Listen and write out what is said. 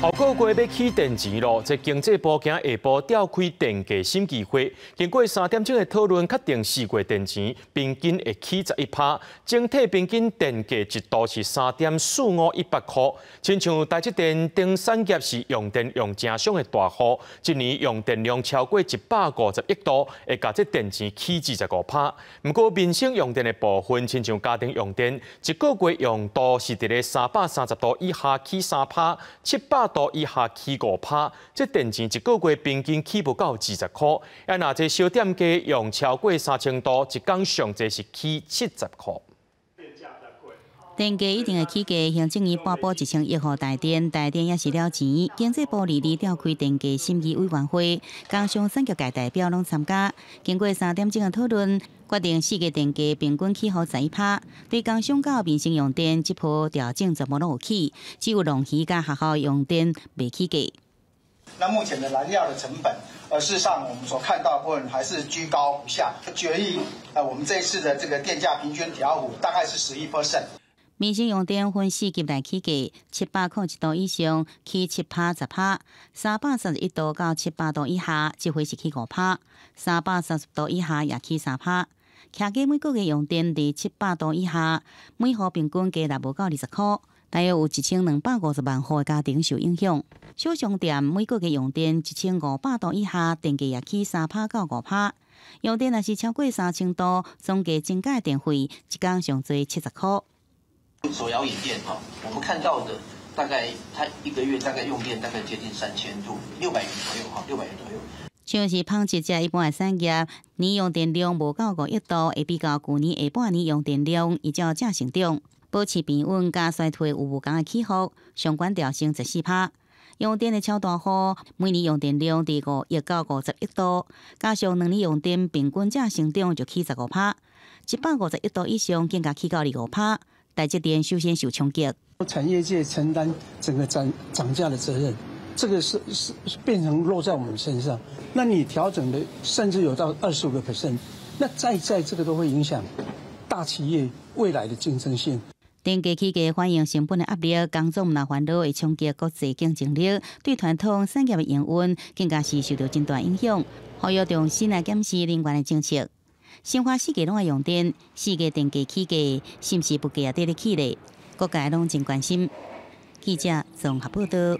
下个月要起电池咯，即经济部今下晡召开电价审计会，经过三点钟的讨论，确定四季电池平均会起十一趴，整体平均电价一度是三点四五一百块。亲像大电灯产业是用电用正常的大户，一年用电量超过一百五十亿度，会甲这电池起二十五趴。毋过民生用电的部分，亲像家庭用电，一个月用度是伫咧三百三十度以下，起三趴七百。度以下起五趴，即电钱一个月平均起不到二十块，而若即小店家用超过三千多，一工上者是起七十块。电价一定会起价，行政院发布一千一号大电，大电也是了钱。经济部二日召开电价审议委员会，工商三级界代表拢参加，经过三点钟的讨论。决定四个电价平均气候十拍。对刚商到民生用电即波调整怎么落去，只有农溪跟学校用电未起价。那目前的燃料的成本，事实上我们所看到的部分还是居高不下。决议，呃，我们这一次的这个电价平均调幅大概是十一 percent。民生用电分四级来起价，七百块一度以上起七拍十拍，三百三十一度到七百度以下即会是起五拍，三百三十度以下也起三拍。卡计每个月用电在七百度以下，每户平均加在无够二十块，大约有一千两百五十万户的家庭受影响。小商店每个月用电一千五百度以下，电价也起三趴到五趴，用电若是超过三千度，总价增加电费，一天上最七十块。手摇椅电哈，我们看到的大概，他一个月大概用电大概接近三千度，六百元左右哈，六百元左右。像是纺织这一般诶产业，年用电量无到五亿度，会比较旧年下半年用电量依照正成长，保持平稳加衰退有无共诶气候，相关调升十四拍。用电诶超大户，每年用电量伫五一到五十一度，加上两年用电平均正成长就起十五帕，一百五十一度以上更加起到二五帕，台积电首先受冲击，产业界承担整个涨涨价的责任。这个是是变成落在我们身上，那你调整的甚至有到二十五个 percent，那再再这个都会影响大企业未来的竞争性。电价企给反映成本的压力，工作唔难，烦恼会冲击国际竞争力，对传统产业的营运更加是受到真大影响。还要重新来检视相关的政策。新华世界拢爱用电，世界电价企给，是不是不给啊对得起嘞？各界拢真关心。记者综合报道。